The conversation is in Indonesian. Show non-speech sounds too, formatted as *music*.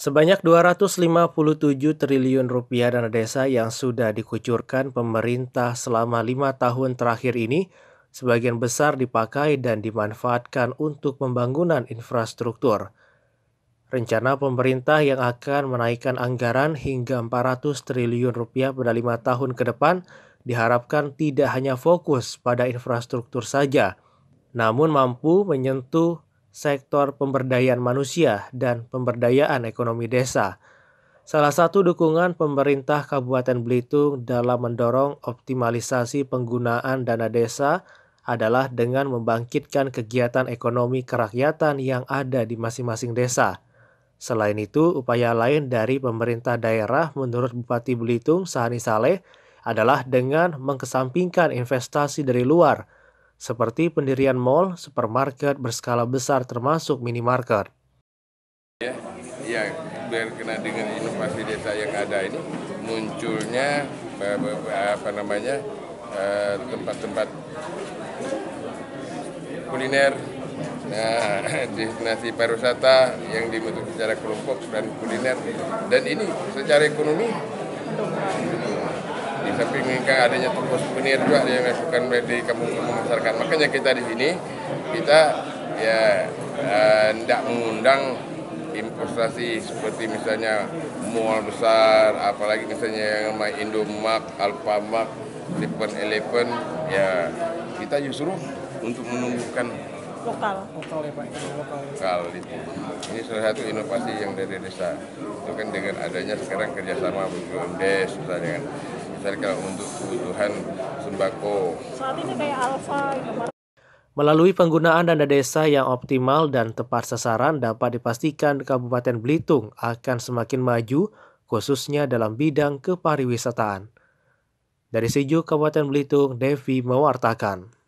Sebanyak 257 triliun rupiah dana desa yang sudah dikucurkan pemerintah selama lima tahun terakhir ini, sebagian besar dipakai dan dimanfaatkan untuk pembangunan infrastruktur. Rencana pemerintah yang akan menaikkan anggaran hingga 400 triliun rupiah pada lima tahun ke depan diharapkan tidak hanya fokus pada infrastruktur saja, namun mampu menyentuh sektor pemberdayaan manusia dan pemberdayaan ekonomi desa. Salah satu dukungan pemerintah Kabupaten Belitung dalam mendorong optimalisasi penggunaan dana desa adalah dengan membangkitkan kegiatan ekonomi kerakyatan yang ada di masing-masing desa. Selain itu, upaya lain dari pemerintah daerah menurut Bupati Belitung Sahani Saleh adalah dengan mengesampingkan investasi dari luar – seperti pendirian mall, supermarket berskala besar termasuk minimarket. Ya, ya kena dengan inovasi desa yang ada ini munculnya eh, apa namanya eh, tempat-tempat kuliner nah, *laughs* destinasi pariwisata yang dibentuk secara kelompok dan kuliner dan ini secara ekonomi di samping adanya toko souvenir juga yang dilakukan di kampung-kampung masyarakat. Makanya kita di sini kita ya tidak eh, mengundang investasi seperti misalnya mall besar, apalagi misalnya yang main Indomaret, Alfamart, Seven Eleven, ya kita justru untuk menumbuhkan lokal lokal ya pak ya, lokal lokal itu ini salah satu inovasi yang dari desa itu kan dengan adanya sekarang kerjasama BUMDes misalnya kan misalnya kalau untuk kebutuhan sembako. Saat ini kayak Alfa Melalui penggunaan dana desa yang optimal dan tepat sasaran dapat dipastikan Kabupaten Belitung akan semakin maju khususnya dalam bidang kepariwisataan. Dari Sejuk Kabupaten Belitung, Devi mewartakan.